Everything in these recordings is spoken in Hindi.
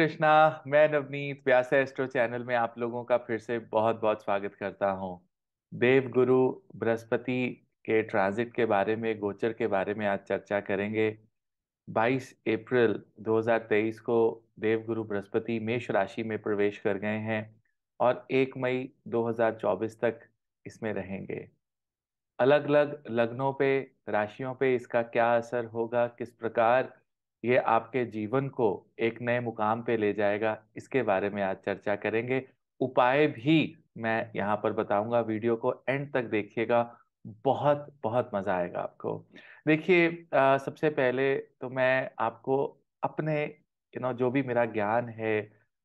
कृष्णा मैं नवनीत व्यास एस्ट्रो चैनल में आप लोगों का फिर से बहुत बहुत स्वागत करता हूँ देव गुरु बृहस्पति के ट्रांजिट के बारे में गोचर के बारे में आज चर्चा करेंगे 22 अप्रैल 2023 को देव गुरु बृहस्पति मेष राशि में प्रवेश कर गए हैं और 1 मई 2024 तक इसमें रहेंगे अलग अलग लग्नों पे राशियों पे इसका क्या असर होगा किस प्रकार ये आपके जीवन को एक नए मुकाम पे ले जाएगा इसके बारे में आज चर्चा करेंगे उपाय भी मैं यहाँ पर बताऊंगा वीडियो को एंड तक देखिएगा बहुत बहुत मजा आएगा आपको देखिए सबसे पहले तो मैं आपको अपने यू नो जो भी मेरा ज्ञान है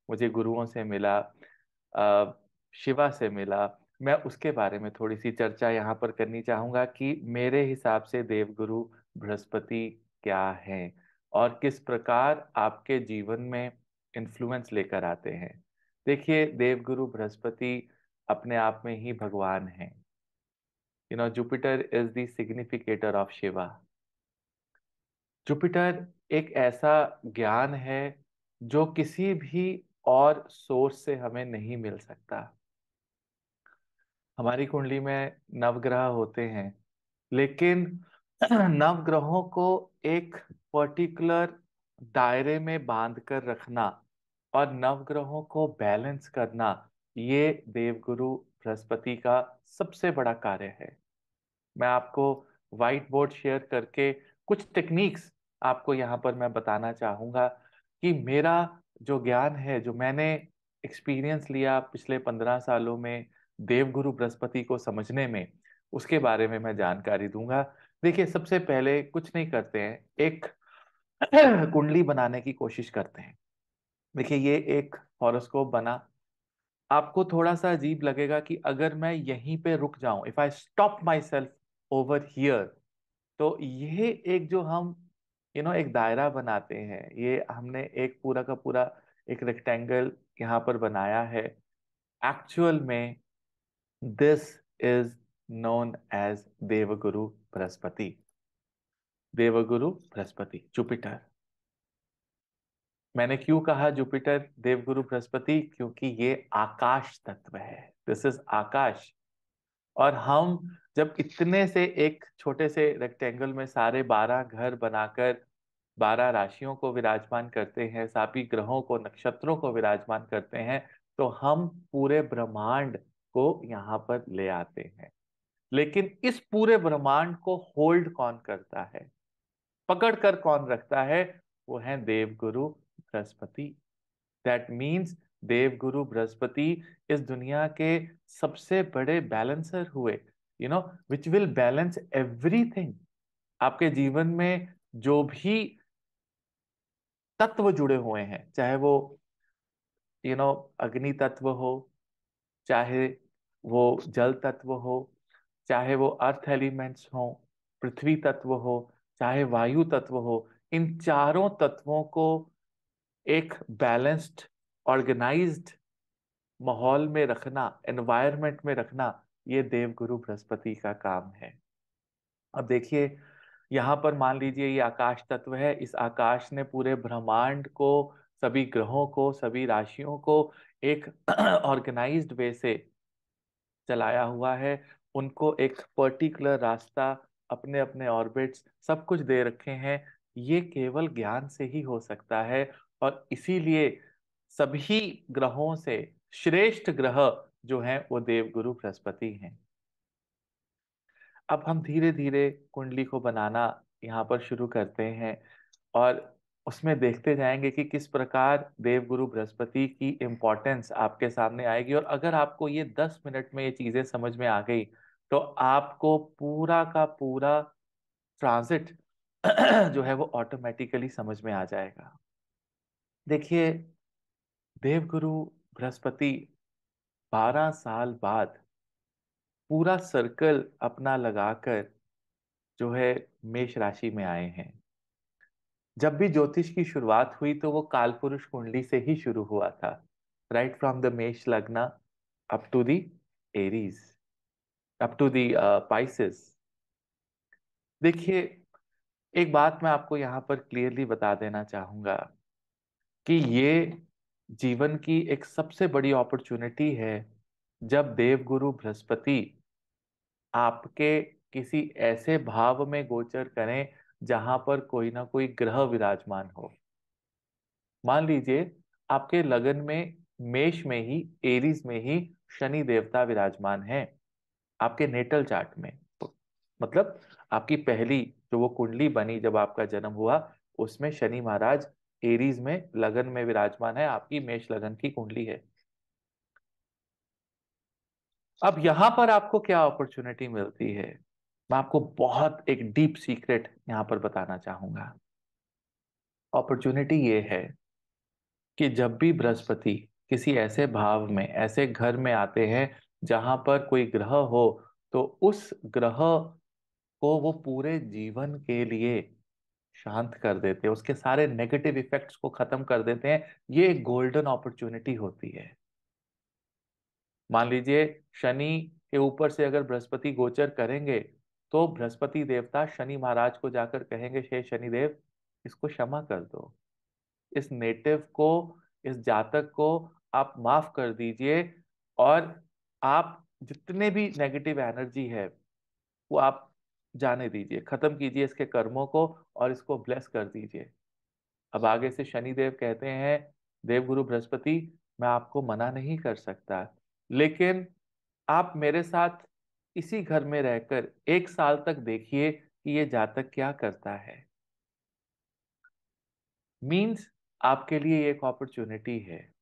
मुझे गुरुओं से मिला आ, शिवा से मिला मैं उसके बारे में थोड़ी सी चर्चा यहाँ पर करनी चाहूँगा कि मेरे हिसाब से देवगुरु बृहस्पति क्या हैं और किस प्रकार आपके जीवन में इन्फ्लुएंस लेकर आते हैं देखिए देवगुरु बृहस्पति अपने आप में ही भगवान हैं you know Jupiter is the significator of Shiva Jupiter एक ऐसा ज्ञान है जो किसी भी और सोर्स से हमें नहीं मिल सकता हमारी कुंडली में नवग्रह होते हैं लेकिन नवग्रहों को एक पर्टिकुलर दायरे में बांध कर रखना और नवग्रहों को बैलेंस करना ये देवगुरु बृहस्पति का सबसे बड़ा कार्य है मैं आपको व्हाइट बोर्ड शेयर करके कुछ टेक्निक्स आपको यहाँ पर मैं बताना चाहूँगा कि मेरा जो ज्ञान है जो मैंने एक्सपीरियंस लिया पिछले पंद्रह सालों में देवगुरु बृहस्पति को समझने में उसके बारे में मैं जानकारी दूंगा देखिए सबसे पहले कुछ नहीं करते हैं एक कुंडली बनाने की कोशिश करते हैं देखिए ये एक हॉरोस्कोप बना आपको थोड़ा सा अजीब लगेगा कि अगर मैं यहीं पे रुक जाऊं if I stop myself over here तो ये एक जो हम यू you नो know, एक दायरा बनाते हैं ये हमने एक पूरा का पूरा एक रेक्टेंगल यहाँ पर बनाया है एक्चुअल में this is known as Devguru Brihaspati Devguru Brihaspati Jupiter मैंने क्यों कहा जुपिटर देवगुरु बृहस्पति क्योंकि ये आकाश तत्व है दिस इज आकाश और हम जब इतने से एक छोटे से रेक्टेंगल में सारे बारह घर बनाकर बारह राशियों को विराजमान करते हैं सापी ग्रहों को नक्षत्रों को विराजमान करते हैं तो हम पूरे ब्रह्मांड को यहाँ पर ले आते हैं लेकिन इस पूरे ब्रह्मांड को होल्ड कौन करता है पकड़ कर कौन रखता है वो है देवगुरु बृहस्पति दैट मीन्स देवगुरु बृहस्पति इस दुनिया के सबसे बड़े बैलेंसर हुए you know which will balance everything आपके जीवन में जो भी तत्व जुड़े हुए हैं चाहे वो यू नो अग्नि तत्व हो चाहे वो जल तत्व हो चाहे वो अर्थ एलिमेंट्स हो पृथ्वी तत्व हो चाहे वायु तत्व हो इन चारों तत्वों को एक बैलेंस्ड ऑर्गेनाइज्ड माहौल में रखना एनवायरमेंट में रखना ये देवगुरु बृहस्पति का काम है अब देखिए यहाँ पर मान लीजिए ये आकाश तत्व है इस आकाश ने पूरे ब्रह्मांड को सभी ग्रहों को सभी राशियों को एक ऑर्गेनाइज्ड वे से चलाया हुआ है उनको एक पर्टिकुलर रास्ता अपने अपने ऑर्बिट्स सब कुछ दे रखे हैं ये केवल ज्ञान से ही हो सकता है और इसीलिए सभी ग्रहों से श्रेष्ठ ग्रह जो हैं वो देवगुरु बृहस्पति हैं अब हम धीरे धीरे कुंडली को बनाना यहाँ पर शुरू करते हैं और उसमें देखते जाएंगे कि किस प्रकार देवगुरु बृहस्पति की इम्पोर्टेंस आपके सामने आएगी और अगर आपको ये दस मिनट में ये चीज़ें समझ में आ गई तो आपको पूरा का पूरा ट्रांजिट जो है वो ऑटोमेटिकली समझ में आ जाएगा देखिए देवगुरु बृहस्पति 12 साल बाद पूरा सर्कल अपना लगाकर जो है मेष राशि में आए हैं जब भी ज्योतिष की शुरुआत हुई तो वो कालपुरुष कुंडली से ही शुरू हुआ था राइट फ्रॉम द मेष लगना up to the Aries up to the Pisces देखिए एक बात मैं आपको यहाँ पर क्लियरली बता देना चाहूंगा कि ये जीवन की एक सबसे बड़ी अपॉर्चुनिटी है जब देवगुरु बृहस्पति आपके किसी ऐसे भाव में गोचर करें जहां पर कोई ना कोई ग्रह विराजमान हो मान लीजिए आपके लगन में मेष में ही एरीज में ही शनि देवता विराजमान है आपके नेटल चार्ट में तो मतलब आपकी पहली जो वो कुंडली बनी जब आपका जन्म हुआ उसमें शनि महाराज एरीज में लगन में विराजमान है आपकी मेष लगन की कुंडली है अब यहां पर आपको क्या अपॉर्चुनिटी मिलती है मैं आपको बहुत एक डीप सीक्रेट यहां पर बताना चाहूंगा अपॉर्चुनिटी ये है कि जब भी बृहस्पति किसी ऐसे भाव में ऐसे घर में आते हैं जहां पर कोई ग्रह हो तो उस ग्रह को वो पूरे जीवन के लिए शांत कर देते हैं उसके सारे नेगेटिव इफेक्ट्स को खत्म कर देते हैं ये एक गोल्डन अपॉर्चुनिटी होती है मान लीजिए शनि के ऊपर से अगर बृहस्पति गोचर करेंगे तो बृहस्पति देवता शनि महाराज को जाकर कहेंगे हे शनिदेव इसको क्षमा कर दो इस नेटिव को इस जातक को आप माफ कर दीजिए और आप जितने भी नेगेटिव एनर्जी है वो आप जाने दीजिए खत्म कीजिए इसके कर्मों को और इसको ब्लेस कर दीजिए अब आगे से शनिदेव कहते हैं देवगुरु बृहस्पति मैं आपको मना नहीं कर सकता लेकिन आप मेरे साथ इसी घर में रहकर एक साल तक देखिए कि ये जातक क्या करता है मीन्स आपके लिए एक अपॉर्चुनिटी है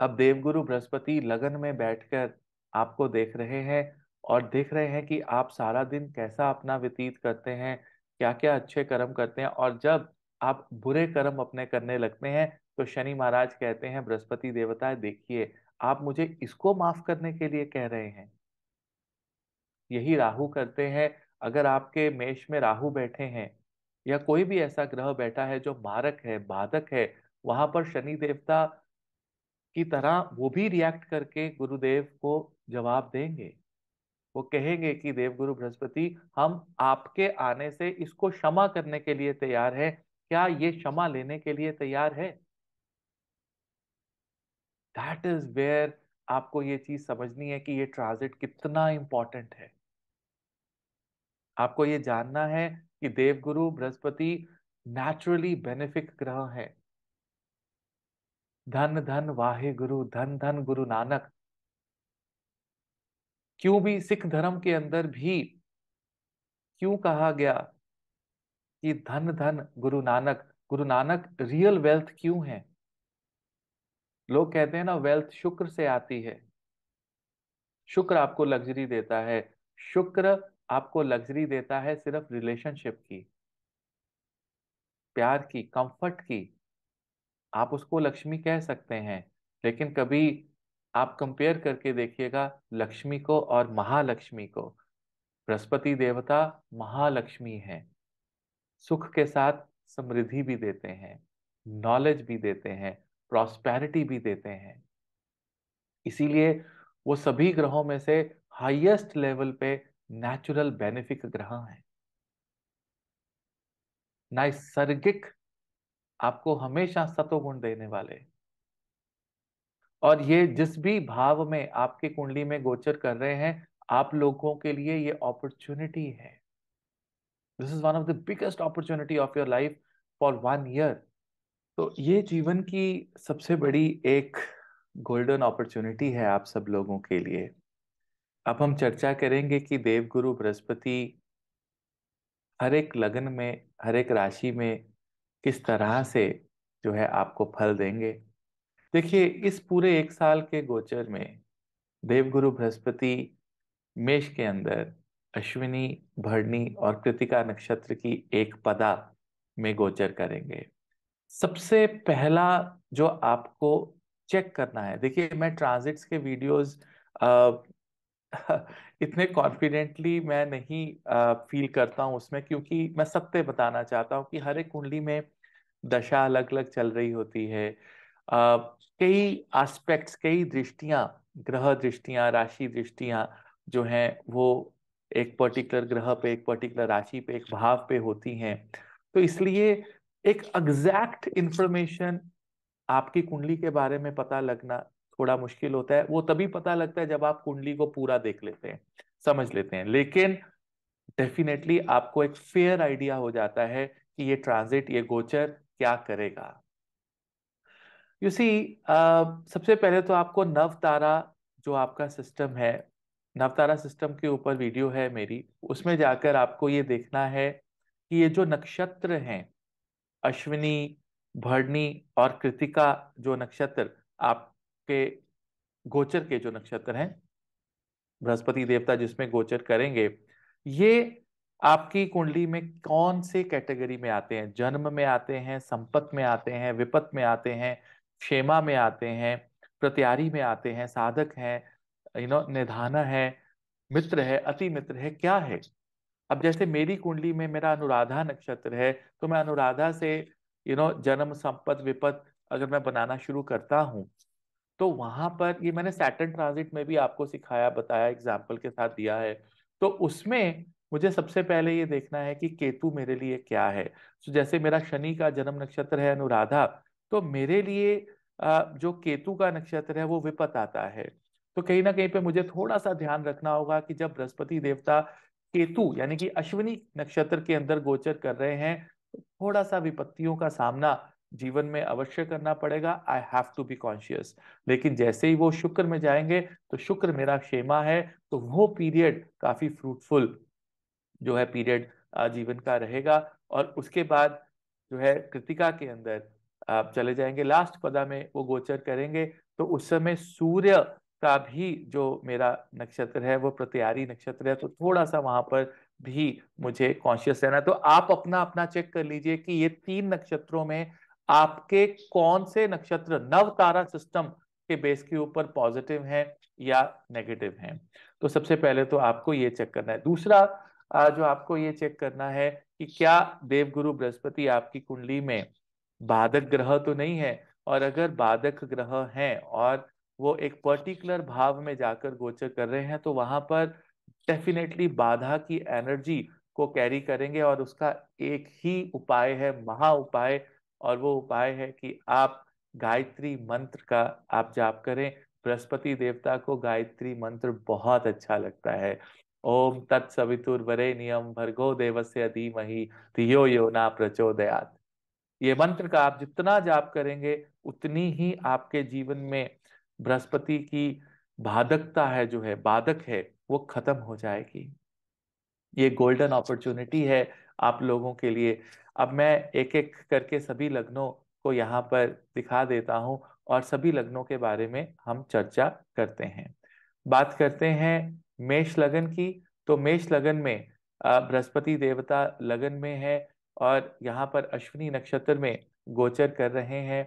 अब देवगुरु बृहस्पति लगन में बैठकर आपको देख रहे हैं और देख रहे हैं कि आप सारा दिन कैसा अपना व्यतीत करते हैं क्या क्या अच्छे कर्म करते हैं और जब आप बुरे कर्म अपने करने लगते हैं तो शनि महाराज कहते हैं बृहस्पति देवता देखिए आप मुझे इसको माफ करने के लिए कह रहे हैं यही राहु करते हैं अगर आपके मेष में राहु बैठे हैं या कोई भी ऐसा ग्रह बैठा है जो मारक है बाधक है वहां पर शनि देवता की तरह वो भी रिएक्ट करके गुरुदेव को जवाब देंगे वो कहेंगे कि देवगुरु बृहस्पति हम आपके आने से इसको क्षमा करने के लिए तैयार है क्या ये क्षमा लेने के लिए तैयार है दैट इज वेयर आपको ये चीज समझनी है कि ये ट्रांजिट कितना इंपॉर्टेंट है आपको ये जानना है कि देवगुरु बृहस्पति नेचुरली बेनिफिक ग्रह है धन धन वाहे गुरु धन धन गुरु नानक क्यों भी सिख धर्म के अंदर भी क्यों कहा गया कि धन धन गुरु नानक गुरु नानक रियल वेल्थ क्यों है लोग कहते हैं ना वेल्थ शुक्र से आती है शुक्र आपको लग्जरी देता है शुक्र आपको लग्जरी देता है सिर्फ रिलेशनशिप की प्यार की कंफर्ट की आप उसको लक्ष्मी कह सकते हैं लेकिन कभी आप कंपेयर करके देखिएगा लक्ष्मी को और महालक्ष्मी को बृहस्पति देवता महालक्ष्मी है सुख के साथ समृद्धि भी देते हैं नॉलेज भी देते हैं प्रॉस्पेरिटी भी देते हैं इसीलिए वो सभी ग्रहों में से हाईएस्ट लेवल पे नेचुरल बेनिफिक ग्रह हैं नैसर्गिक आपको हमेशा सतोगुण देने वाले और ये जिस भी भाव में आपकी कुंडली में गोचर कर रहे हैं आप लोगों के लिए ये अपॉर्चुनिटी है this is one of the biggest opportunity of your life for one year तो ये जीवन की सबसे बड़ी एक गोल्डन अपॉर्चुनिटी है आप सब लोगों के लिए अब हम चर्चा करेंगे कि देवगुरु बृहस्पति हर एक लगन में हर एक राशि में किस तरह से जो है आपको फल देंगे देखिए इस पूरे एक साल के गोचर में देवगुरु बृहस्पति मेष के अंदर अश्विनी भरणी और कृतिका नक्षत्र की एक पदा में गोचर करेंगे सबसे पहला जो आपको चेक करना है देखिए मैं ट्रांजिट्स के वीडियोस इतने कॉन्फिडेंटली मैं नहीं फील करता हूँ उसमें क्योंकि मैं सत्य बताना चाहता हूँ कि हर एक कुंडली में दशा अलग अलग चल रही होती है कई एस्पेक्ट्स कई दृष्टियाँ ग्रह दृष्टियाँ राशि दृष्टियाँ जो हैं वो एक पर्टिकुलर ग्रह पे एक पर्टिकुलर राशि पे एक भाव पे होती हैं तो इसलिए एक एग्जैक्ट इंफॉर्मेशन आपकी कुंडली के बारे में पता लगना थोड़ा मुश्किल होता है वो तभी पता लगता है जब आप कुंडली को पूरा देख लेते हैं समझ लेते हैं लेकिन डेफिनेटली आपको एक फेयर आइडिया हो जाता है कि ये ट्रांजिट ये गोचर क्या करेगा यू सी uh, सबसे पहले तो आपको नव तारा जो आपका सिस्टम है नवतारा सिस्टम के ऊपर वीडियो है मेरी उसमें जाकर आपको ये देखना है कि ये जो नक्षत्र हैं अश्विनी भरणी और कृतिका जो नक्षत्र आप के गोचर के जो नक्षत्र हैं बृहस्पति देवता जिसमें गोचर करेंगे ये आपकी कुंडली में कौन से कैटेगरी में आते हैं जन्म में आते हैं संपत्त में आते हैं विपत में आते हैं क्षेमा में आते हैं प्रत्यारी में आते हैं साधक हैं यू नो निधाना है मित्र है अति मित्र है क्या है अब जैसे मेरी कुंडली में मेरा अनुराधा नक्षत्र है तो मैं अनुराधा से यू नो जन्म संपत्त विपत अगर मैं बनाना शुरू करता हूँ तो वहां पर ये मैंने सैटर्न ट्रांजिट में भी आपको सिखाया बताया एग्जाम्पल के साथ दिया है तो उसमें मुझे सबसे पहले ये देखना है कि केतु मेरे लिए क्या है तो जैसे मेरा शनि का जन्म नक्षत्र है अनुराधा तो मेरे लिए जो केतु का नक्षत्र है वो विपत आता है तो कहीं ना कहीं पे मुझे थोड़ा सा ध्यान रखना होगा कि जब बृहस्पति देवता केतु यानी कि अश्विनी नक्षत्र के अंदर गोचर कर रहे हैं तो थोड़ा सा विपत्तियों का सामना जीवन में अवश्य करना पड़ेगा I have to be conscious लेकिन जैसे ही वो शुक्र में जाएंगे तो शुक्र मेरा क्षेमा है तो वो पीरियड काफी फ्रूटफुल जो है पीरियड जीवन का रहेगा और उसके बाद जो है कृतिका के अंदर आप चले जाएंगे लास्ट पदा में वो गोचर करेंगे तो उस समय सूर्य का भी जो मेरा नक्षत्र है वो प्रत्यारी नक्षत्र है तो थोड़ा सा वहां पर भी मुझे कॉन्शियस रहना तो आप अपना अपना चेक कर लीजिए कि ये तीन नक्षत्रों में आपके कौन से नक्षत्र नव तारा सिस्टम के बेस के ऊपर पॉजिटिव हैं या नेगेटिव हैं तो सबसे पहले तो आपको ये चेक करना है दूसरा जो आपको ये चेक करना है कि क्या देवगुरु बृहस्पति आपकी कुंडली में बाधक ग्रह तो नहीं है और अगर बाधक ग्रह हैं और वो एक पर्टिकुलर भाव में जाकर गोचर कर रहे हैं तो वहां पर डेफिनेटली बाधा की एनर्जी को कैरी करेंगे और उसका एक ही उपाय है महा उपाय और वो उपाय है कि आप गायत्री मंत्र का आप जाप करें बृहस्पति देवता को गायत्री मंत्र बहुत अच्छा लगता है ओम नियम भर्गो देवस्य धीमहि धियो यो ना प्रचोदयात ये मंत्र का आप जितना जाप करेंगे उतनी ही आपके जीवन में बृहस्पति की बाधकता है जो है बाधक है वो खत्म हो जाएगी ये गोल्डन अपॉर्चुनिटी है आप लोगों के लिए अब मैं एक एक करके सभी लग्नों को यहाँ पर दिखा देता हूँ और सभी लग्नों के बारे में हम चर्चा करते हैं बात करते हैं मेष लगन की तो मेष लगन में बृहस्पति देवता लगन में है और यहाँ पर अश्विनी नक्षत्र में गोचर कर रहे हैं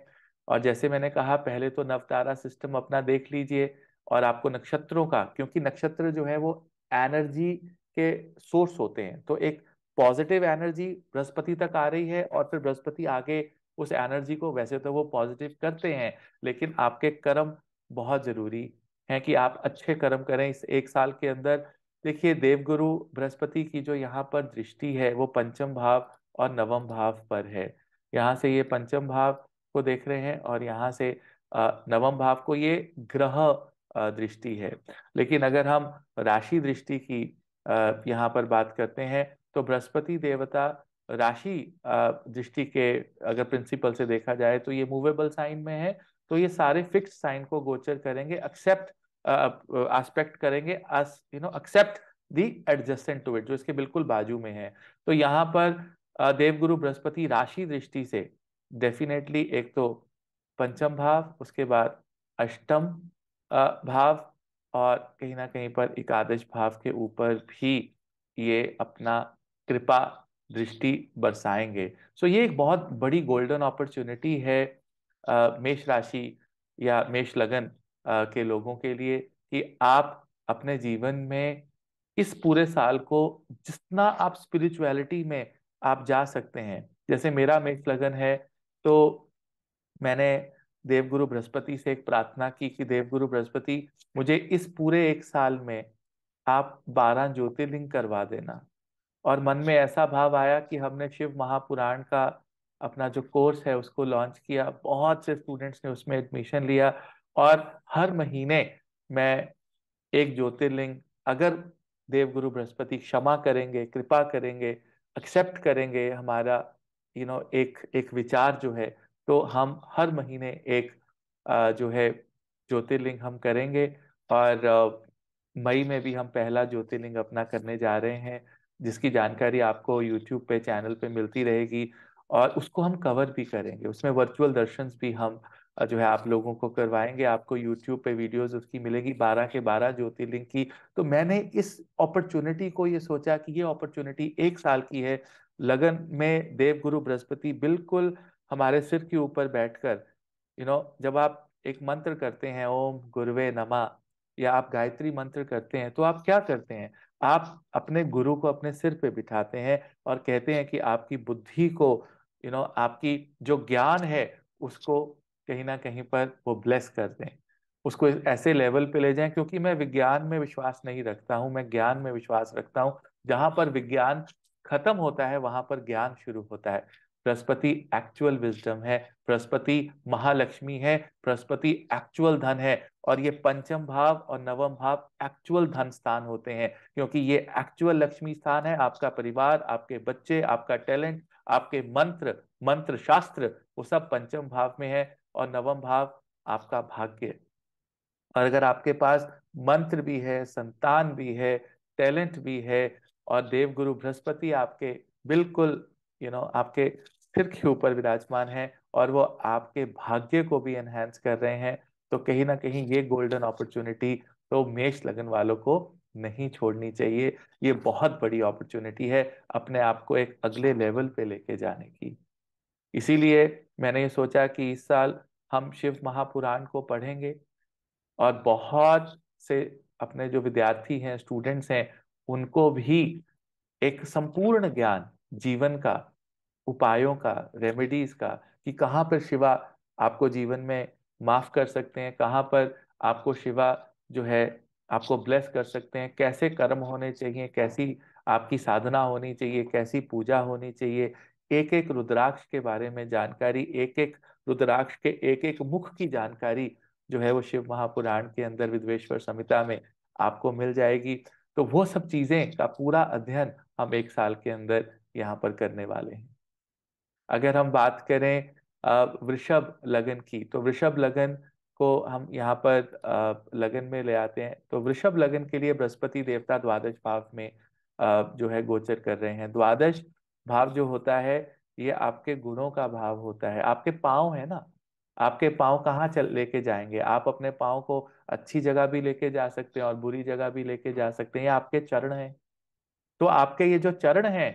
और जैसे मैंने कहा पहले तो नवतारा सिस्टम अपना देख लीजिए और आपको नक्षत्रों का क्योंकि नक्षत्र जो है वो एनर्जी के सोर्स होते हैं तो एक पॉजिटिव एनर्जी बृहस्पति तक आ रही है और फिर बृहस्पति आगे उस एनर्जी को वैसे तो वो पॉजिटिव करते हैं लेकिन आपके कर्म बहुत जरूरी है कि आप अच्छे कर्म करें इस एक साल के अंदर देखिए देवगुरु बृहस्पति की जो यहाँ पर दृष्टि है वो पंचम भाव और नवम भाव पर है यहाँ से ये पंचम भाव को देख रहे हैं और यहाँ से नवम भाव को ये ग्रह दृष्टि है लेकिन अगर हम राशि दृष्टि की यहाँ पर बात करते हैं तो बृहस्पति देवता राशि दृष्टि के अगर प्रिंसिपल से देखा जाए तो ये मूवेबल साइन में है तो ये सारे फिक्स साइन को गोचर करेंगे एक्सेप्ट एस्पेक्ट करेंगे you know accept the adjustment to it जो इसके बिल्कुल बाजू में है तो यहाँ पर देवगुरु बृहस्पति राशि दृष्टि से डेफिनेटली एक तो पंचम भाव उसके बाद अष्टम भाव और कहीं ना कहीं पर एकादश भाव के ऊपर भी ये अपना कृपा दृष्टि बरसाएंगे सो ये एक बहुत बड़ी गोल्डन अपॉर्चुनिटी है मेष राशि या मेष लगन के लोगों के लिए कि आप अपने जीवन में इस पूरे साल को जितना आप स्पिरिचुअलिटी में आप जा सकते हैं जैसे मेरा मेष लगन है तो मैंने देवगुरु बृहस्पति से एक प्रार्थना की कि देवगुरु बृहस्पति मुझे इस पूरे एक साल में आप बारह ज्योतिर्लिंग करवा देना और मन में ऐसा भाव आया कि हमने शिव महापुराण का अपना जो कोर्स है उसको लॉन्च किया बहुत से स्टूडेंट्स ने उसमें एडमिशन लिया और हर महीने मैं एक ज्योतिर्लिंग अगर देवगुरु बृहस्पति क्षमा करेंगे कृपा करेंगे एक्सेप्ट करेंगे हमारा यू you नो know, एक एक विचार जो है तो हम हर महीने एक जो है ज्योतिर्लिंग हम करेंगे और मई में भी हम पहला ज्योतिर्लिंग अपना करने जा रहे हैं जिसकी जानकारी आपको यूट्यूब पे चैनल पे मिलती रहेगी और उसको हम कवर भी करेंगे उसमें वर्चुअल दर्शन भी हम जो है आप लोगों को करवाएंगे आपको यूट्यूब पे वीडियोस उसकी मिलेगी बारह के बारह ज्योतिर्लिंग की तो मैंने इस अपॉर्चुनिटी को ये सोचा कि ये अपॉर्चुनिटी एक साल की है लगन में देव गुरु बृहस्पति बिल्कुल हमारे सिर के ऊपर बैठकर यू नो जब आप एक मंत्र करते हैं ओम गुरुवे नमा या आप गायत्री मंत्र करते हैं तो आप क्या करते हैं आप अपने गुरु को अपने सिर पे बिठाते हैं और कहते हैं कि आपकी बुद्धि को यू you नो know, आपकी जो ज्ञान है उसको कहीं ना कहीं पर वो ब्लेस कर दें उसको ऐसे लेवल पे ले जाएं क्योंकि मैं विज्ञान में विश्वास नहीं रखता हूँ मैं ज्ञान में विश्वास रखता हूँ जहां पर विज्ञान खत्म होता है वहां पर ज्ञान शुरू होता है बृहस्पति एक्चुअल विजडम है बृहस्पति महालक्ष्मी है बृहस्पति एक्चुअल धन है और ये पंचम भाव और नवम भाव एक्चुअल धन स्थान होते हैं क्योंकि ये एक्चुअल लक्ष्मी स्थान है आपका परिवार आपके बच्चे आपका टैलेंट आपके मंत्र मंत्र शास्त्र वो सब पंचम भाव में है और नवम भाव आपका भाग्य और अगर आपके पास मंत्र भी है संतान भी है टैलेंट भी है और देवगुरु बृहस्पति आपके बिल्कुल यू you नो know, आपके सिर के ऊपर विराजमान है और वो आपके भाग्य को भी एनहेंस कर रहे हैं तो कहीं ना कहीं ये गोल्डन अपॉर्चुनिटी तो मेष लगन वालों को नहीं छोड़नी चाहिए ये बहुत बड़ी अपॉर्चुनिटी है अपने आप को एक अगले लेवल पे लेके जाने की इसीलिए मैंने ये सोचा कि इस साल हम शिव महापुराण को पढ़ेंगे और बहुत से अपने जो विद्यार्थी हैं स्टूडेंट्स हैं उनको भी एक संपूर्ण ज्ञान जीवन का उपायों का रेमेडीज का कि कहाँ पर शिवा आपको जीवन में माफ कर सकते हैं कहाँ पर आपको शिवा जो है आपको ब्लेस कर सकते हैं कैसे कर्म होने चाहिए कैसी आपकी साधना होनी चाहिए कैसी पूजा होनी चाहिए एक एक रुद्राक्ष के बारे में जानकारी एक एक रुद्राक्ष के एक एक मुख की जानकारी जो है वो शिव महापुराण के अंदर विद्वेश्वर संहिता में आपको मिल जाएगी तो वो सब चीजें का पूरा अध्ययन हम एक साल के अंदर यहाँ पर करने वाले हैं अगर हम बात करें वृषभ लगन की तो वृषभ लगन को हम यहाँ पर लगन में ले आते हैं तो वृषभ लगन के लिए बृहस्पति देवता द्वादश भाव में जो है गोचर कर रहे हैं द्वादश भाव जो होता है ये आपके गुणों का भाव होता है आपके पाँव है ना आपके पाँव कहाँ चल लेके जाएंगे आप अपने पाँव को अच्छी जगह भी लेके जा सकते हैं और बुरी जगह भी लेके जा सकते हैं ये आपके चरण हैं तो आपके ये जो चरण हैं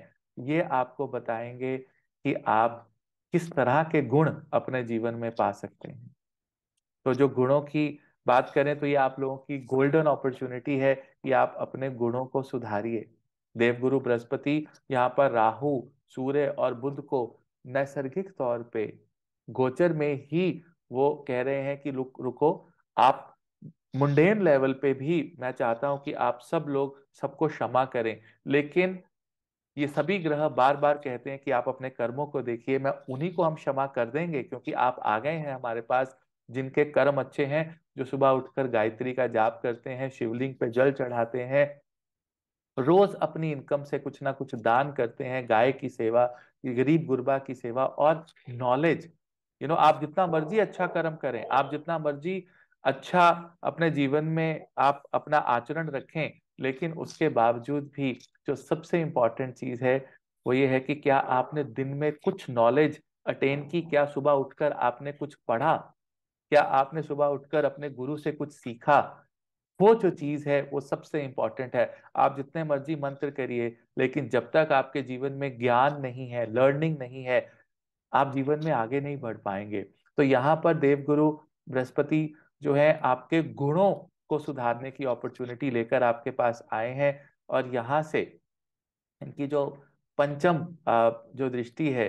ये आपको बताएंगे कि आप किस तरह के गुण अपने जीवन में पा सकते हैं तो जो गुणों की बात करें तो ये आप लोगों की गोल्डन अपॉर्चुनिटी है कि आप अपने गुणों को सुधारिए देवगुरु बृहस्पति यहाँ पर राहु सूर्य और बुद्ध को नैसर्गिक तौर पे गोचर में ही वो कह रहे हैं कि रुक रुको आप मुंडेन लेवल पे भी मैं चाहता हूं कि आप सब लोग सबको क्षमा करें लेकिन ये सभी ग्रह बार बार कहते हैं कि आप अपने कर्मों को देखिए मैं उन्हीं को हम क्षमा कर देंगे क्योंकि आप आ गए हैं हमारे पास जिनके कर्म अच्छे हैं जो सुबह उठकर गायत्री का जाप करते हैं शिवलिंग पे जल चढ़ाते हैं रोज अपनी इनकम से कुछ ना कुछ दान करते हैं गाय की सेवा गरीब गुरबा की सेवा और नॉलेज यू नो आप जितना मर्जी अच्छा कर्म करें आप जितना मर्जी अच्छा अपने जीवन में आप अपना आचरण रखें लेकिन उसके बावजूद भी जो सबसे इम्पॉर्टेंट चीज़ है वो ये है कि क्या आपने दिन में कुछ नॉलेज अटेन की क्या सुबह उठकर आपने कुछ पढ़ा क्या आपने सुबह उठकर अपने गुरु से कुछ सीखा वो जो चीज है वो सबसे इंपॉर्टेंट है आप जितने मर्जी मंत्र करिए लेकिन जब तक आपके जीवन में ज्ञान नहीं है लर्निंग नहीं है आप जीवन में आगे नहीं बढ़ पाएंगे तो यहाँ पर देवगुरु बृहस्पति जो है आपके गुणों को सुधारने की अपॉर्चुनिटी लेकर आपके पास आए हैं और यहाँ से इनकी जो पंचम जो दृष्टि है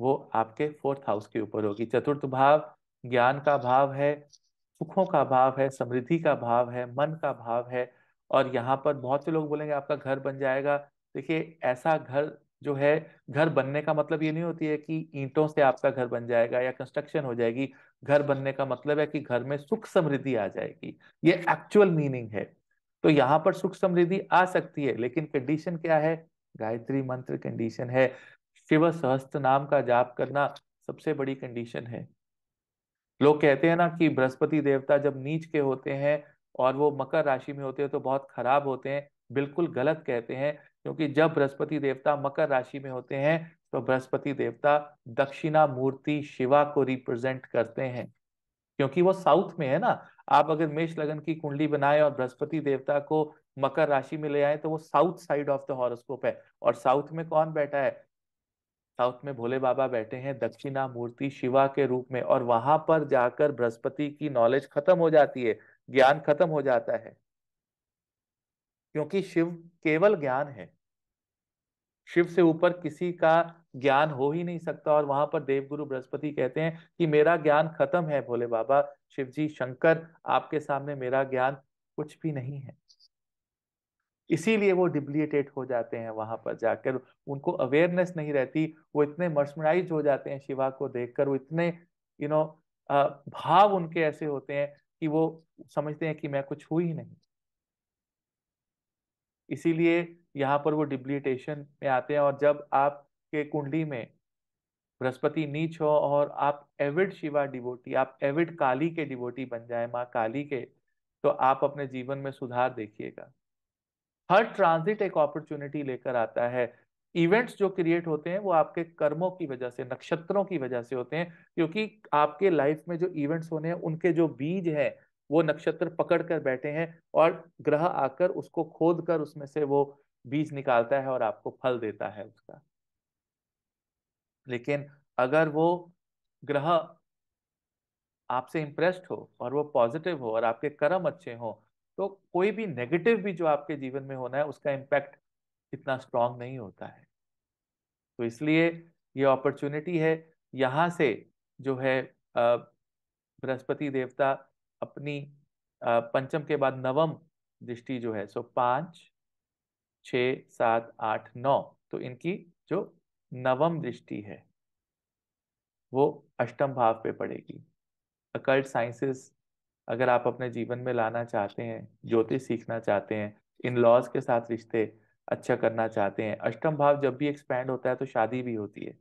वो आपके फोर्थ हाउस के ऊपर होगी चतुर्थ भाव ज्ञान का भाव है सुखों का भाव है समृद्धि का भाव है मन का भाव है और यहाँ पर बहुत से लोग बोलेंगे आपका घर बन जाएगा देखिए ऐसा घर जो है घर बनने का मतलब ये नहीं होती है कि ईंटों से आपका घर बन जाएगा या कंस्ट्रक्शन हो जाएगी घर बनने का मतलब है कि घर में सुख समृद्धि आ जाएगी ये एक्चुअल मीनिंग है तो यहाँ पर सुख समृद्धि आ सकती है लेकिन कंडीशन क्या है गायत्री मंत्र कंडीशन है शिव सहस्त्र नाम का जाप करना सबसे बड़ी कंडीशन है लोग कहते हैं ना कि बृहस्पति देवता जब नीच के होते हैं और वो मकर राशि में होते हैं तो बहुत खराब होते हैं बिल्कुल गलत कहते हैं क्योंकि जब बृहस्पति देवता मकर राशि में होते हैं तो बृहस्पति देवता दक्षिणा मूर्ति शिवा को रिप्रेजेंट करते हैं क्योंकि वो साउथ में है ना आप अगर मेष लगन की कुंडली बनाए और बृहस्पति देवता को मकर राशि में ले आए तो वो south side of the horoscope है और साउथ में कौन बैठा है साउथ में भोले बाबा बैठे हैं दक्षिणा मूर्ति शिवा के रूप में और वहां पर जाकर बृहस्पति की नॉलेज खत्म हो जाती है ज्ञान खत्म हो जाता है क्योंकि शिव केवल ज्ञान है शिव से ऊपर किसी का ज्ञान हो ही नहीं सकता और वहां पर देवगुरु बृहस्पति कहते हैं कि मेरा ज्ञान खत्म है भोले बाबा शिव जी शंकर आपके सामने मेरा ज्ञान कुछ भी नहीं है इसीलिए वो डिब्लिएटेड हो जाते हैं वहां पर जाकर उनको अवेयरनेस नहीं रहती वो इतने मर्समराइज हो जाते हैं शिवा को देखकर वो इतने यू नो भाव उनके ऐसे होते हैं कि वो समझते हैं कि मैं कुछ हुई नहीं इसीलिए यहाँ पर वो डिब्लिटेशन में आते हैं और जब आपके कुंडली में बृहस्पति नीच हो और आप एविड शिवा डिवोटी आप एविड काली के डिवोटी बन जाए माँ काली के तो आप अपने जीवन में सुधार देखिएगा हर ट्रांजिट एक अपॉर्चुनिटी लेकर आता है इवेंट्स जो क्रिएट होते हैं वो आपके कर्मों की वजह से नक्षत्रों की वजह से होते हैं क्योंकि आपके लाइफ में जो इवेंट्स होने हैं उनके जो बीज हैं वो नक्षत्र पकड़ कर बैठे हैं और ग्रह आकर उसको खोद कर उसमें से वो बीज निकालता है और आपको फल देता है उसका लेकिन अगर वो ग्रह आपसे इम्प्रेस्ड हो और वो पॉजिटिव हो और आपके कर्म अच्छे हो तो कोई भी नेगेटिव भी जो आपके जीवन में होना है उसका इम्पैक्ट इतना स्ट्रांग नहीं होता है तो इसलिए ये अपॉर्चुनिटी है यहाँ से जो है बृहस्पति देवता अपनी पंचम के बाद नवम दृष्टि जो है सो पांच छ सात आठ नौ तो इनकी जो नवम दृष्टि है वो अष्टम भाव पे पड़ेगी अकल्ट साइंसेस अगर आप अपने जीवन में लाना चाहते हैं ज्योतिष सीखना चाहते हैं इन लॉज के साथ रिश्ते अच्छा करना चाहते हैं अष्टम भाव जब भी एक्सपैंड होता है तो शादी भी होती है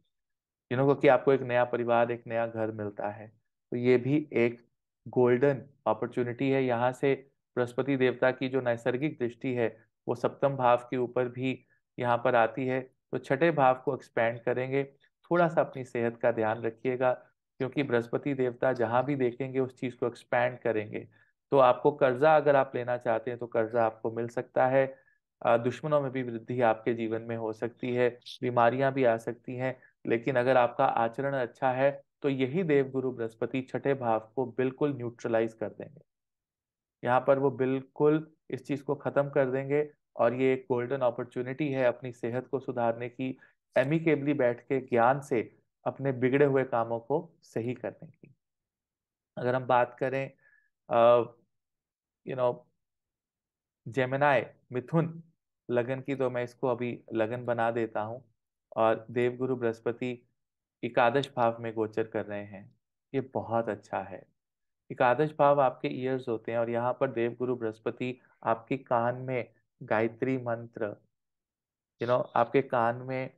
जिन्हों कि आपको एक नया परिवार एक नया घर मिलता है तो ये भी एक गोल्डन अपॉर्चुनिटी है यहाँ से बृहस्पति देवता की जो नैसर्गिक दृष्टि है वो सप्तम भाव के ऊपर भी यहाँ पर आती है तो छठे भाव को एक्सपैंड करेंगे थोड़ा सा अपनी सेहत का ध्यान रखिएगा क्योंकि बृहस्पति देवता जहाँ भी देखेंगे उस चीज़ को एक्सपैंड करेंगे तो आपको कर्जा अगर आप लेना चाहते हैं तो कर्जा आपको मिल सकता है दुश्मनों में भी वृद्धि आपके जीवन में हो सकती है बीमारियां भी आ सकती हैं लेकिन अगर आपका आचरण अच्छा है तो यही देवगुरु बृहस्पति छठे भाव को बिल्कुल न्यूट्रलाइज कर देंगे यहाँ पर वो बिल्कुल इस चीज़ को ख़त्म कर देंगे और ये एक गोल्डन अपॉर्चुनिटी है अपनी सेहत को सुधारने की एमिकेबली बैठ के ज्ञान से अपने बिगड़े हुए कामों को सही करने की अगर हम बात करें यू नो जेमनाय मिथुन लगन की तो मैं इसको अभी लगन बना देता हूँ और देवगुरु बृहस्पति एकादश भाव में गोचर कर रहे हैं ये बहुत अच्छा है एकादश भाव आपके ईयर्स होते हैं और यहाँ पर देवगुरु बृहस्पति आपके कान में गायत्री मंत्र यू नो आपके कान में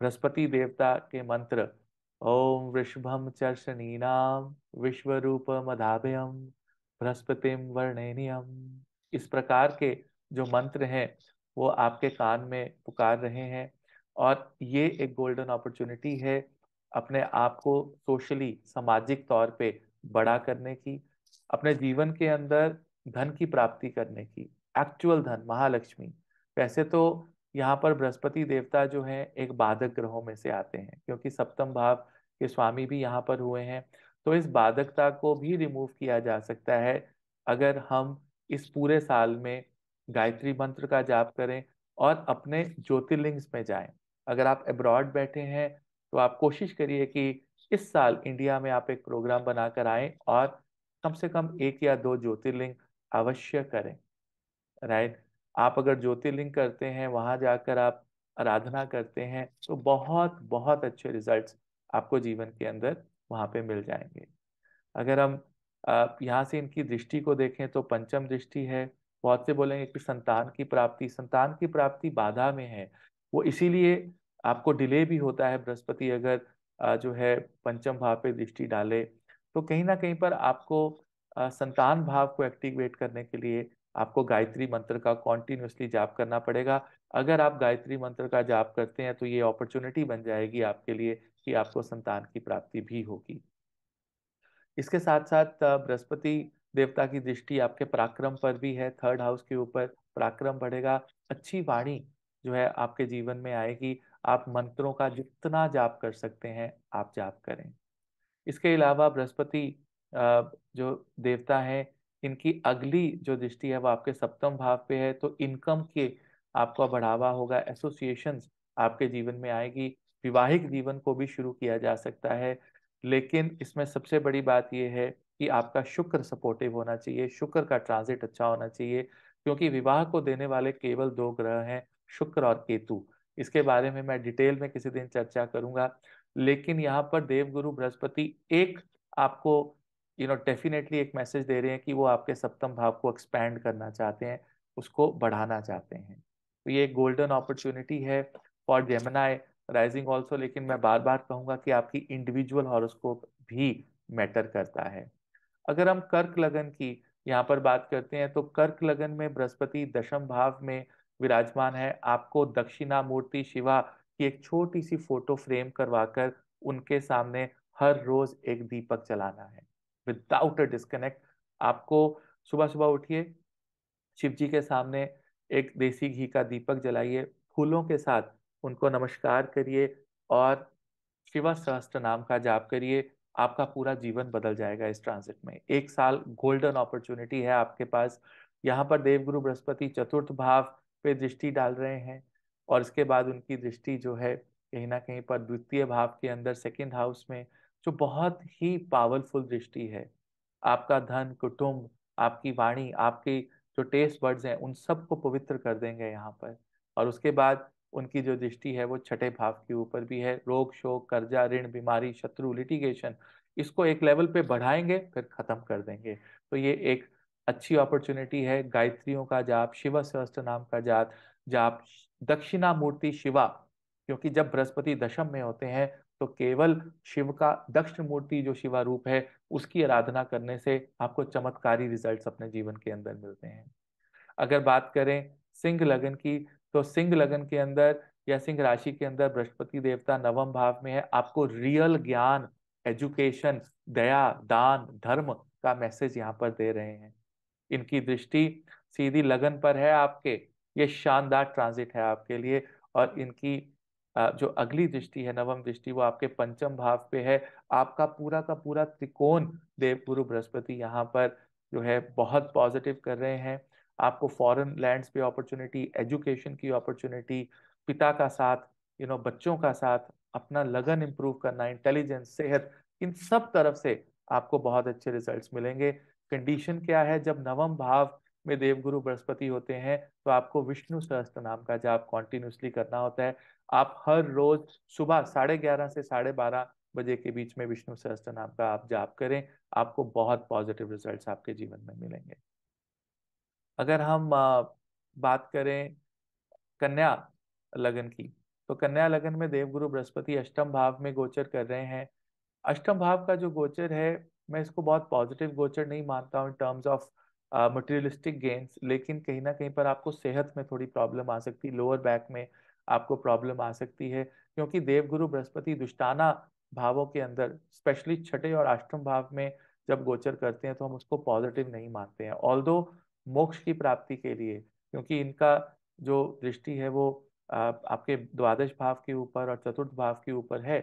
बृहस्पति देवता के मंत्र ओम वृषभम चर्षणीनाम विश्व रूप मधाभयम बृहस्पतिम वर्णेनियम इस प्रकार के जो मंत्र हैं वो आपके कान में पुकार रहे हैं और ये एक गोल्डन अपॉर्चुनिटी है अपने आप को सोशली सामाजिक तौर पे बड़ा करने की अपने जीवन के अंदर धन की प्राप्ति करने की एक्चुअल धन महालक्ष्मी वैसे तो यहाँ पर बृहस्पति देवता जो है एक बाधक ग्रहों में से आते हैं क्योंकि सप्तम भाव के स्वामी भी यहाँ पर हुए हैं तो इस बाधकता को भी रिमूव किया जा सकता है अगर हम इस पूरे साल में गायत्री मंत्र का जाप करें और अपने ज्योतिर्लिंग्स में जाएं अगर आप एब्रॉड बैठे हैं तो आप कोशिश करिए कि इस साल इंडिया में आप एक प्रोग्राम बनाकर आए और कम से कम एक या दो ज्योतिर्लिंग अवश्य करें राइट आप अगर ज्योतिर्लिंग करते हैं वहां जाकर आप आराधना करते हैं तो बहुत बहुत अच्छे रिजल्ट्स आपको जीवन के अंदर वहां पे मिल जाएंगे अगर हम यहाँ से इनकी दृष्टि को देखें तो पंचम दृष्टि है बहुत से बोलेंगे कि संतान की प्राप्ति संतान की प्राप्ति बाधा में है वो इसीलिए आपको डिले भी होता है बृहस्पति अगर जो है पंचम भाव पे दृष्टि डाले तो कहीं ना कहीं पर आपको संतान भाव को एक्टिवेट करने के लिए आपको गायत्री मंत्र का कॉन्टिन्यूसली जाप करना पड़ेगा अगर आप गायत्री मंत्र का जाप करते हैं तो ये अपॉर्चुनिटी बन जाएगी आपके लिए कि आपको संतान की प्राप्ति भी होगी इसके साथ साथ बृहस्पति देवता की दृष्टि आपके पराक्रम पर भी है थर्ड हाउस के ऊपर पराक्रम बढ़ेगा अच्छी वाणी जो है आपके जीवन में आएगी आप मंत्रों का जितना जाप कर सकते हैं आप जाप करें इसके अलावा बृहस्पति जो देवता है इनकी अगली जो दृष्टि है वो आपके सप्तम भाव पे है तो इनकम के आपका बढ़ावा होगा एसोसिएशन आपके जीवन में आएगी विवाहिक जीवन को भी शुरू किया जा सकता है लेकिन इसमें सबसे बड़ी बात यह है कि आपका शुक्र सपोर्टिव होना चाहिए शुक्र का ट्रांजिट अच्छा होना चाहिए क्योंकि विवाह को देने वाले केवल दो ग्रह हैं शुक्र और केतु इसके बारे में मैं डिटेल में किसी दिन चर्चा करूंगा लेकिन यहाँ पर देवगुरु बृहस्पति एक आपको यू नो डेफिनेटली एक मैसेज दे रहे हैं कि वो आपके सप्तम भाव को एक्सपैंड करना चाहते हैं उसको बढ़ाना चाहते हैं तो ये एक गोल्डन अपॉर्चुनिटी है फॉर जेमनाई राइजिंग ऑल्सो लेकिन मैं बार बार कहूँगा कि आपकी इंडिविजुअल हॉरोस्कोप भी मैटर करता है अगर हम कर्क लगन की यहाँ पर बात करते हैं तो कर्क लगन में बृहस्पति दशम भाव में विराजमान है आपको दक्षिणा मूर्ति शिवा की एक छोटी सी फोटो फ्रेम करवाकर उनके सामने हर रोज एक दीपक जलाना है विदाउट अ डिस्कनेक्ट आपको सुबह सुबह उठिए शिव जी के सामने एक देसी घी का दीपक जलाइए फूलों के साथ उनको नमस्कार करिए और शिवा सहस्त्र नाम का जाप करिए आपका पूरा जीवन बदल जाएगा इस ट्रांसिट में एक साल गोल्डन अपॉर्चुनिटी है आपके पास यहाँ पर देवगुरु बृहस्पति चतुर्थ भाव पे दृष्टि डाल रहे हैं और इसके बाद उनकी दृष्टि जो है कहीं ना कहीं पर द्वितीय भाव के अंदर सेकेंड हाउस में जो बहुत ही पावरफुल दृष्टि है आपका धन कुटुंब आपकी वाणी आपके जो टेस्ट वर्ड्स हैं उन सबको पवित्र कर देंगे यहाँ पर और उसके बाद उनकी जो दृष्टि है वो छठे भाव के ऊपर भी है रोग शोक कर्जा ऋण बीमारी शत्रु लिटिगेशन इसको एक लेवल पे बढ़ाएंगे फिर खत्म कर देंगे तो ये एक अच्छी अपॉर्चुनिटी है गायत्रियों का जाप शिव सहस्त्र नाम का जाप जाप दक्षिणा मूर्ति शिवा क्योंकि जब बृहस्पति दशम में होते हैं तो केवल शिव का दक्षिण मूर्ति जो शिवा रूप है उसकी आराधना करने से आपको चमत्कारी रिजल्ट्स अपने जीवन के अंदर मिलते हैं अगर बात करें सिंह लगन की तो सिंह लगन के अंदर या सिंह राशि के अंदर बृहस्पति देवता नवम भाव में है आपको रियल ज्ञान एजुकेशन दया दान धर्म का मैसेज यहाँ पर दे रहे हैं इनकी दृष्टि सीधी लगन पर है आपके ये शानदार ट्रांजिट है आपके लिए और इनकी जो अगली दृष्टि है नवम दृष्टि वो आपके पंचम भाव पे है आपका पूरा का पूरा त्रिकोण देव गुरु बृहस्पति यहाँ पर जो है बहुत पॉजिटिव कर रहे हैं आपको फॉरेन लैंड्स पे अपॉर्चुनिटी एजुकेशन की अपॉर्चुनिटी पिता का साथ यू नो बच्चों का साथ अपना लगन इम्प्रूव करना इंटेलिजेंस सेहत इन सब तरफ से आपको बहुत अच्छे रिजल्ट्स मिलेंगे कंडीशन क्या है जब नवम भाव में देवगुरु बृहस्पति होते हैं तो आपको विष्णु सहस्त्र नाम का जाप कॉन्टिन्यूसली करना होता है आप हर रोज सुबह साढ़े ग्यारह से साढ़े बारह बजे के बीच में विष्णु सहस्त्र नाम का आप जाप करें आपको बहुत पॉजिटिव रिजल्ट्स आपके जीवन में मिलेंगे अगर हम बात करें कन्या लगन की तो कन्या लगन में देवगुरु बृहस्पति अष्टम भाव में गोचर कर रहे हैं अष्टम भाव का जो गोचर है मैं इसको बहुत पॉजिटिव गोचर नहीं मानता हूँ in terms of materialistic gains लेकिन कहीं ना कहीं पर आपको सेहत में थोड़ी प्रॉब्लम आ सकती है लोअर बैक में आपको प्रॉब्लम आ सकती है क्योंकि देवगुरु बृहस्पति दुष्टाना भावों के अंदर स्पेशली छठे और अष्टम भाव में जब गोचर करते हैं तो हम उसको पॉजिटिव नहीं मानते हैं ऑल मोक्ष की प्राप्ति के लिए क्योंकि इनका जो दृष्टि है वो uh, आपके द्वादश भाव के ऊपर और चतुर्थ भाव के ऊपर है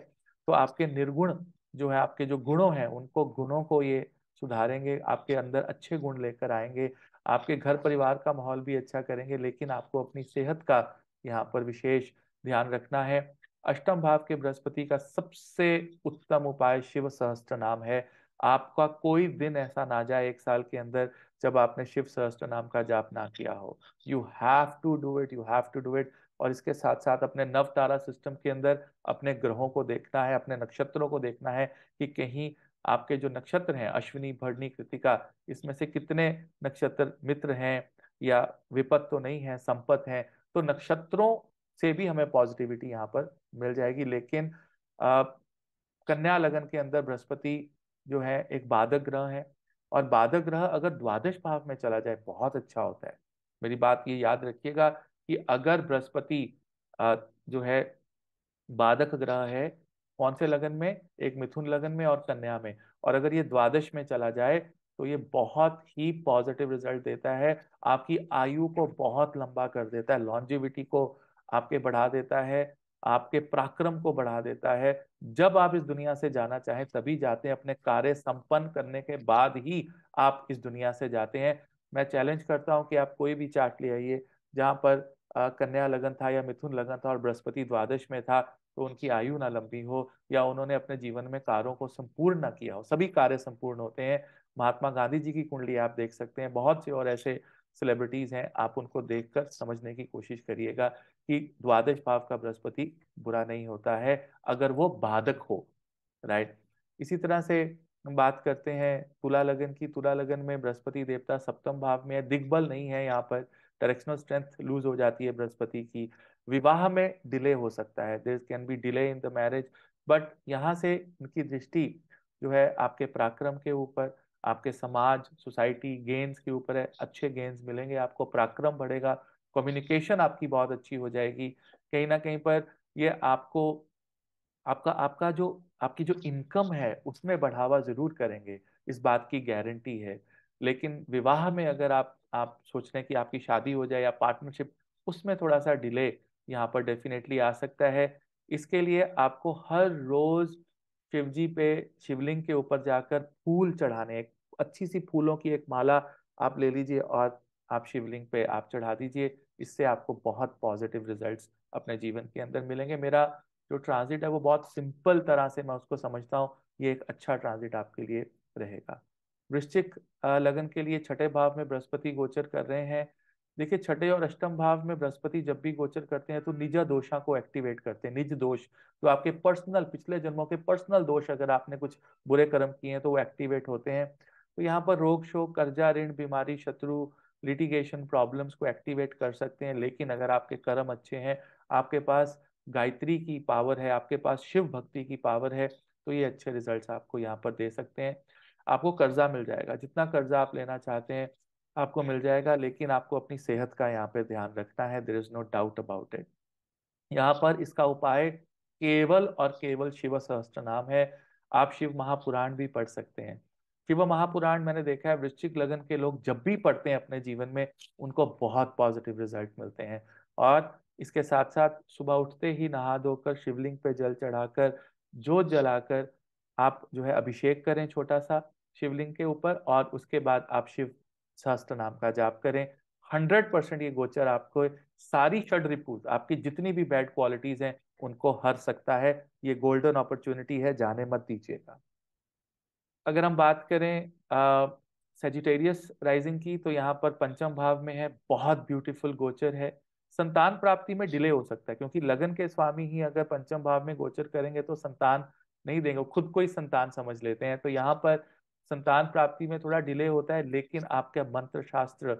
तो आपके निर्गुण जो है आपके जो गुणों हैं उनको गुणों को ये सुधारेंगे आपके अंदर अच्छे गुण लेकर आएंगे आपके घर परिवार का माहौल भी अच्छा करेंगे लेकिन आपको अपनी सेहत का यहाँ पर विशेष ध्यान रखना है अष्टम भाव के बृहस्पति का सबसे उत्तम उपाय शिव सहस्त्र नाम है आपका कोई दिन ऐसा ना जाए एक साल के अंदर जब आपने शिव सहस्त्र नाम का जाप ना किया हो you have to do it you have to do it और इसके साथ साथ अपने नव तारा सिस्टम के अंदर अपने ग्रहों को देखना है अपने नक्षत्रों को देखना है कि कहीं आपके जो नक्षत्र हैं अश्विनी भरणी कृतिका इसमें से कितने नक्षत्र मित्र हैं या विपत तो नहीं है संपत हैं तो नक्षत्रों से भी हमें पॉजिटिविटी यहाँ पर मिल जाएगी लेकिन आ, कन्या लगन के अंदर बृहस्पति जो है एक बाधक ग्रह है और बाधक ग्रह अगर द्वादश भाव में चला जाए बहुत अच्छा होता है मेरी बात ये याद रखिएगा कि अगर बृहस्पति जो है बाधक ग्रह है कौन से लगन में एक मिथुन लगन में और कन्या में और अगर ये द्वादश में चला जाए तो ये बहुत ही पॉजिटिव रिजल्ट देता है आपकी आयु को बहुत लंबा कर देता है लॉन्जिविटी को आपके बढ़ा देता है आपके पराक्रम को बढ़ा देता है जब आप इस दुनिया से जाना चाहें तभी जाते हैं अपने कार्य संपन्न करने के बाद ही आप इस दुनिया से जाते हैं मैं चैलेंज करता हूं कि आप कोई भी चार्ट ले आइए जहां पर कन्या लगन था या मिथुन लगन था और बृहस्पति द्वादश में था तो उनकी आयु ना लंबी हो या उन्होंने अपने जीवन में कार्यों को संपूर्ण ना किया हो सभी कार्य संपूर्ण होते हैं महात्मा गांधी जी की कुंडली आप देख सकते हैं बहुत से और ऐसे सेलिब्रिटीज हैं आप उनको देखकर समझने की कोशिश करिएगा कि द्वादश भाव का बृहस्पति बुरा नहीं होता है अगर वो बाधक हो राइट इसी तरह से बात करते हैं तुला लगन की तुला लगन में बृहस्पति देवता सप्तम भाव में है दिग्बल नहीं है यहाँ पर डायरेक्शनल स्ट्रेंथ लूज हो जाती है बृहस्पति की विवाह में डिले हो सकता है there can be delay in the marriage but यहाँ से इनकी दृष्टि जो है आपके पराक्रम के ऊपर आपके समाज सोसाइटी गेंस के ऊपर है अच्छे गेंस मिलेंगे आपको पराक्रम बढ़ेगा कम्युनिकेशन आपकी बहुत अच्छी हो जाएगी कहीं ना कहीं पर ये आपको आपका आपका जो आपकी जो इनकम है उसमें बढ़ावा जरूर करेंगे इस बात की गारंटी है लेकिन विवाह में अगर आप आप सोच रहे हैं कि आपकी शादी हो जाए या पार्टनरशिप उसमें थोड़ा सा डिले यहाँ पर डेफिनेटली आ सकता है इसके लिए आपको हर रोज शिव जी पे शिवलिंग के ऊपर जाकर फूल चढ़ाने एक अच्छी सी फूलों की एक माला आप ले लीजिए और आप शिवलिंग पे आप चढ़ा दीजिए इससे आपको बहुत पॉजिटिव रिजल्ट्स अपने जीवन के अंदर मिलेंगे मेरा जो ट्रांजिट है वो बहुत सिंपल तरह से मैं उसको समझता हूँ ये एक अच्छा ट्रांजिट आपके लिए रहेगा वृश्चिक लगन के लिए छठे भाव में बृहस्पति गोचर कर रहे हैं देखिए छठे और अष्टम भाव में बृहस्पति जब भी गोचर करते हैं तो निजा दोषा को एक्टिवेट करते हैं निज दोष तो आपके पर्सनल पिछले जन्मों के पर्सनल दोष अगर आपने कुछ बुरे कर्म किए हैं तो वो एक्टिवेट होते हैं तो यहाँ पर रोग शोक कर्जा ऋण बीमारी शत्रु लिटिगेशन प्रॉब्लम्स को एक्टिवेट कर सकते हैं लेकिन अगर आपके कर्म अच्छे हैं आपके पास गायत्री की पावर है आपके पास शिव भक्ति की पावर है तो ये अच्छे रिजल्ट आपको यहाँ पर दे सकते हैं आपको कर्जा मिल जाएगा जितना कर्जा आप लेना चाहते हैं आपको मिल जाएगा लेकिन आपको अपनी सेहत का यहाँ पे ध्यान रखना है there is no doubt about it यहाँ पर इसका उपाय केवल और केवल शिव सहस्त्र नाम है आप शिव महापुराण भी पढ़ सकते हैं शिव महापुराण मैंने देखा है वृश्चिक लगन के लोग जब भी पढ़ते हैं अपने जीवन में उनको बहुत पॉजिटिव रिजल्ट मिलते हैं और इसके साथ साथ सुबह उठते ही नहा धोकर शिवलिंग पे जल चढ़ाकर जोत जलाकर आप जो है अभिषेक करें छोटा सा शिवलिंग के ऊपर और उसके बाद आप शिव सहस्त्र नाम का जाप करें हंड्रेड परसेंट ये गोचर आपको सारी षड रिपूज आपकी जितनी भी बैड क्वालिटीज हैं उनको हर सकता है ये गोल्डन अपॉर्चुनिटी है जाने मत दीजिएगा अगर हम बात करें सेजिटेरियस राइजिंग की तो यहाँ पर पंचम भाव में है बहुत ब्यूटीफुल गोचर है संतान प्राप्ति में डिले हो सकता है क्योंकि लगन के स्वामी ही अगर पंचम भाव में गोचर करेंगे तो संतान नहीं देंगे खुद को ही संतान समझ लेते हैं तो यहाँ पर संतान प्राप्ति में थोड़ा डिले होता है लेकिन आपके मंत्र शास्त्र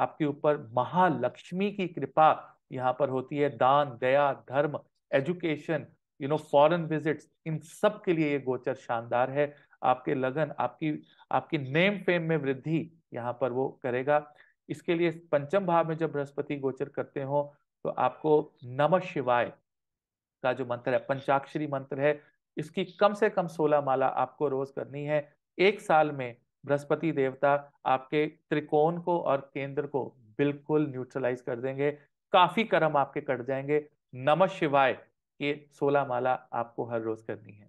आपके ऊपर महालक्ष्मी की कृपा यहाँ पर होती है दान दया धर्म education you know foreign visits इन सब के लिए ये गोचर शानदार है आपके लगन आपकी आपकी नेम फेम में वृद्धि यहाँ पर वो करेगा इसके लिए पंचम भाव में जब बृहस्पति गोचर करते हो तो आपको नम शिवाय का जो मंत्र है पंचाक्षरी मंत्र है इसकी कम से कम सोलह माला आपको रोज करनी है एक साल में बृहस्पति देवता आपके त्रिकोण को और केंद्र को बिल्कुल न्यूट्रलाइज कर देंगे काफी कर्म आपके कट जाएंगे नम शिवाय ये सोलह माला आपको हर रोज करनी है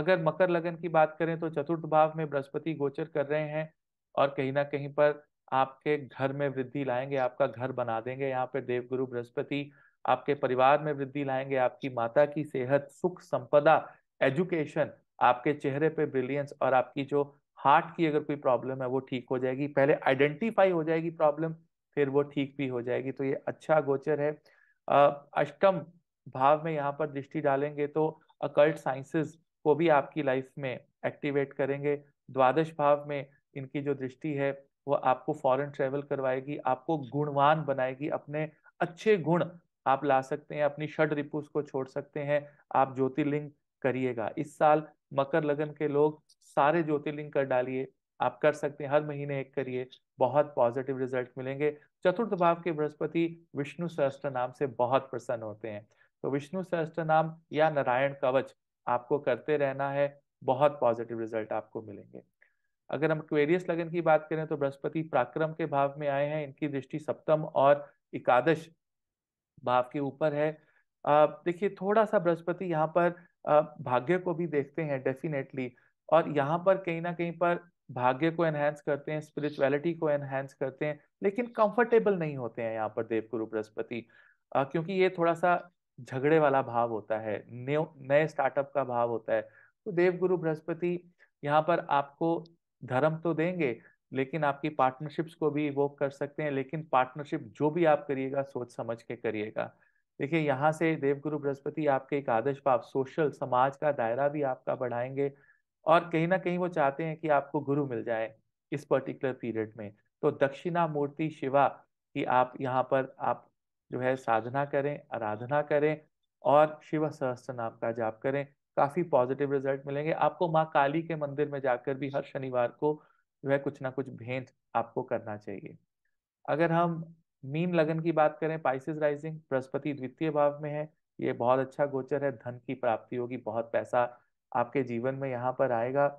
अगर मकर लगन की बात करें तो चतुर्थ भाव में बृहस्पति गोचर कर रहे हैं और कहीं ना कहीं पर आपके घर में वृद्धि लाएंगे आपका घर बना देंगे यहाँ पे देवगुरु बृहस्पति आपके परिवार में वृद्धि लाएंगे आपकी माता की सेहत सुख संपदा एजुकेशन आपके चेहरे पे ब्रिलियंस और आपकी जो हार्ट की अगर कोई प्रॉब्लम है वो ठीक हो जाएगी पहले आइडेंटिफाई हो जाएगी प्रॉब्लम फिर वो ठीक भी हो जाएगी तो ये अच्छा गोचर है अष्टम भाव में यहाँ पर दृष्टि डालेंगे तो अकल्ट साइंसेस को भी आपकी लाइफ में एक्टिवेट करेंगे द्वादश भाव में इनकी जो दृष्टि है वो आपको फॉरेन ट्रेवल करवाएगी आपको गुणवान बनाएगी अपने अच्छे गुण आप ला सकते हैं अपनी षड रिपुस को छोड़ सकते हैं आप ज्योतिर्लिंग करिएगा इस साल मकर लगन के लोग सारे ज्योतिर्लिंग कर डालिए आप कर सकते हैं हर महीने एक करिए बहुत पॉजिटिव रिजल्ट मिलेंगे चतुर्थ भाव के बृहस्पति विष्णु सहस्त्र नाम से बहुत प्रसन्न होते हैं तो विष्णु सहस्त्र नाम या नारायण कवच आपको करते रहना है बहुत पॉजिटिव रिजल्ट आपको मिलेंगे अगर हम क्वेरियस लगन की बात करें तो बृहस्पति प्राक्रम के भाव में आए हैं इनकी दृष्टि सप्तम और एकादश भाव के ऊपर है देखिए थोड़ा सा बृहस्पति यहाँ पर भाग्य को भी देखते हैं डेफिनेटली और यहाँ पर कहीं ना कहीं पर भाग्य को एनहेंस करते हैं स्पिरिचुअलिटी को एनहेंस करते हैं लेकिन कंफर्टेबल नहीं होते हैं यहाँ पर देवगुरु बृहस्पति क्योंकि ये थोड़ा सा झगड़े वाला भाव होता है नए स्टार्टअप का भाव होता है तो देवगुरु बृहस्पति यहाँ पर आपको धर्म तो देंगे लेकिन आपकी पार्टनरशिप्स को भी इवोक कर सकते हैं लेकिन पार्टनरशिप जो भी आप करिएगा सोच समझ के करिएगा देखिए यहाँ से देवगुरु बृहस्पति आपके एक आदर्श पाप सोशल समाज का दायरा भी आपका बढ़ाएंगे और कहीं ना कहीं वो चाहते हैं कि आपको गुरु मिल जाए इस पर्टिकुलर पीरियड में तो दक्षिणा मूर्ति शिवा की आप यहाँ पर आप जो है साधना करें आराधना करें और शिव सहस्त्र नाम का जाप करें काफ़ी पॉजिटिव रिजल्ट मिलेंगे आपको माँ काली के मंदिर में जाकर भी हर शनिवार को जो है कुछ ना कुछ भेंट आपको करना चाहिए अगर हम मीन लगन की बात करें पाइसिस राइजिंग बृहस्पति द्वितीय भाव में है ये बहुत अच्छा गोचर है धन की प्राप्ति होगी बहुत पैसा आपके जीवन में यहाँ पर आएगा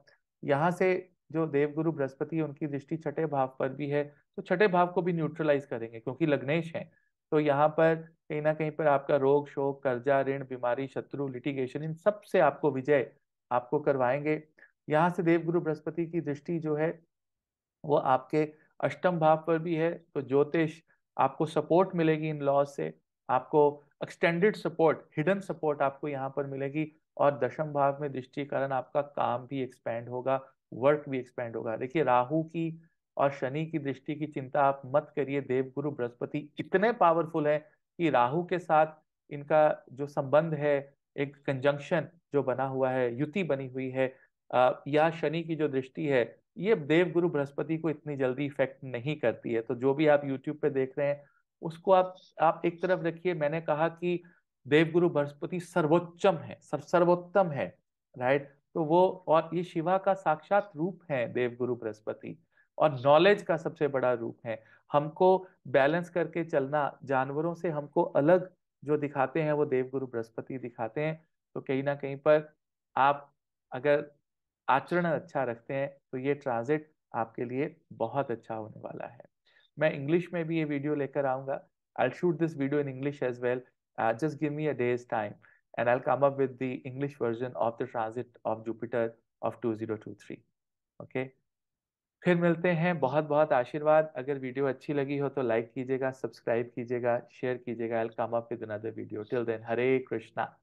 यहाँ से जो देवगुरु बृहस्पति उनकी दृष्टि छठे भाव पर भी है तो छठे भाव को भी न्यूट्रलाइज करेंगे क्योंकि लग्नेश हैं तो यहाँ पर कहीं ना कहीं पर आपका रोग शोक कर्जा ऋण बीमारी शत्रु लिटिगेशन इन सब से आपको विजय आपको करवाएंगे यहाँ से देवगुरु बृहस्पति की दृष्टि जो है वो आपके अष्टम भाव पर भी है तो ज्योतिष आपको सपोर्ट मिलेगी इन लॉज से आपको एक्सटेंडेड सपोर्ट हिडन सपोर्ट आपको यहाँ पर मिलेगी और दशम भाव में दृष्टि कारण आपका काम भी एक्सपेंड होगा वर्क भी एक्सपेंड होगा देखिए राहु की और शनि की दृष्टि की चिंता आप मत करिए देवगुरु बृहस्पति इतने पावरफुल है कि राहु के साथ इनका जो संबंध है एक कंजंक्शन जो बना हुआ है युति बनी हुई है या शनि की जो दृष्टि है ये देवगुरु बृहस्पति को इतनी जल्दी इफेक्ट नहीं करती है तो जो भी आप यूट्यूब पे देख रहे हैं उसको आप आप एक तरफ रखिए मैंने कहा कि देवगुरु बृहस्पति सर्वोच्चम है सर, सर्वोत्तम है राइट तो वो और ये शिवा का साक्षात रूप है देवगुरु बृहस्पति और नॉलेज का सबसे बड़ा रूप है हमको बैलेंस करके चलना जानवरों से हमको अलग जो दिखाते हैं वो देवगुरु बृहस्पति दिखाते हैं तो कहीं ना कहीं पर आप अगर आचरण अच्छा रखते हैं तो ये ट्रांजिट आपके लिए बहुत अच्छा होने वाला है मैं इंग्लिश में भी ये वीडियो लेकर आऊँगा I'll shoot this video in English as well. Uh, just give me a day's time and I'll come up with the English version of the of of Jupiter of 2023. Okay फिर मिलते हैं बहुत बहुत आशीर्वाद अगर वीडियो अच्छी लगी हो तो लाइक कीजिएगा सब्सक्राइब कीजिएगा शेयर कीजिएगा I come up with another video till then Hare Krishna